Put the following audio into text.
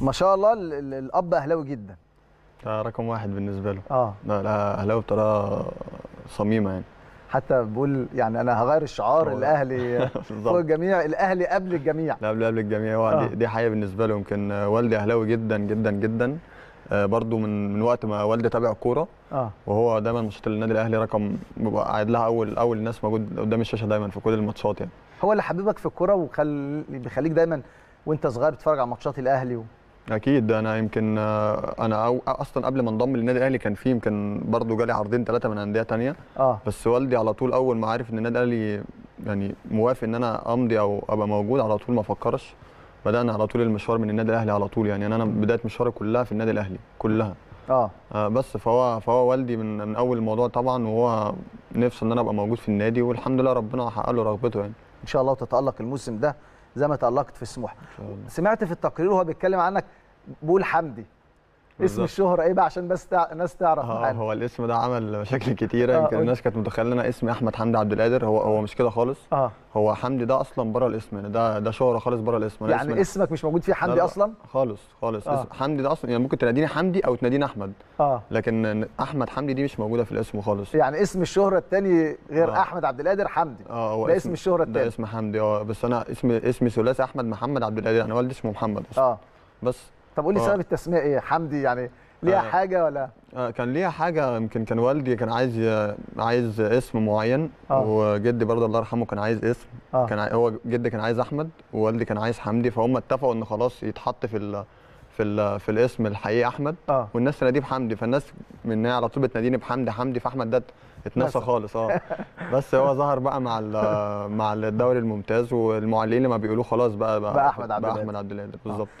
ما شاء الله الاب اهلاوي جدا ده رقم واحد بالنسبه له اه لا لا اهلاوي بطريقه صميمه يعني حتى بقول يعني انا هغير الشعار الاهلي فوق الجميع الاهلي قبل الجميع لا قبل قبل الجميع هو آه. دي حقيقه بالنسبه له يمكن والدي اهلاوي جدا جدا جدا آه برضو من من وقت ما والدي تابع الكوره آه. وهو دايما ماتشات النادي الاهلي رقم بيبقى قاعد لها اول اول ناس موجود قدام الشاشه دايما في كل الماتشات يعني هو اللي حببك في الكوره وخل بيخليك دايما وانت صغير بتتفرج على ماتشات الاهلي و... اكيد ده انا يمكن آه، انا أو اصلا قبل ما انضم للنادي الاهلي كان في يمكن برضه جالي عرضين ثلاثه من انديه ثانيه آه. بس والدي على طول اول ما عرف ان النادي الاهلي يعني موافق ان انا امضي او ابقى موجود على طول ما فكرش بدانا على طول المشوار من النادي الاهلي على طول يعني انا بدايه مشواري كلها في النادي الاهلي كلها آه. اه بس فهو فهو والدي من من اول الموضوع طبعا وهو نفسه ان انا ابقى موجود في النادي والحمد لله ربنا حقق له رغبته يعني ان شاء الله وتتالق الموسم ده زي ما تألقت في السموحه سمعت في التقرير وهو بيتكلم عنك بقول حمدي اسم الشهره ايه بقى عشان بس تع... الناس تعرف اه هو الاسم ده عمل مشاكل كتيره آه، يمكن آه الناس كانت متخيله ان اسمي احمد حمدي عبد القادر هو هو مش كده خالص آه. هو حمدي ده اصلا بره الاسم يعني ده ده شهره خالص بره الاسم يعني اسمنا. اسمك مش موجود فيه حمدي اصلا خالص خالص آه. اسم حمدي ده اصلا يعني ممكن تناديني حمدي او تناديني احمد آه. لكن احمد حمدي دي مش موجوده في الاسم خالص يعني اسم الشهره الثاني غير آه. احمد عبد القادر حمدي آه هو ده اسم, اسم الشهره الثاني ده اسم حمدي اه بس انا اسمي اسمي ثلاثي احمد محمد عبد القادر انا والدي اسمه محمد آه. بس طب قول لي آه. سبب التسميه ايه حمدي يعني ليها آه. حاجه ولا آه كان ليها حاجه يمكن كان والدي كان عايز عايز اسم معين آه. وجدي برضه الله يرحمه كان عايز اسم آه. كان هو جدي كان عايز احمد ووالدي كان عايز حمدي فهم اتفقوا ان خلاص يتحط في ال في ال في الاسم الحقيقي احمد آه. والناس تناديه بحمدي فالناس من على طول بتناديني بحمدي حمدي فاحمد ده اتنسى خالص اه بس هو ظهر بقى مع مع الدوري الممتاز والمعلقين لما بيقولوه خلاص بقى بقى, بقى احمد عبد بقى احمد عبد آه. بالظبط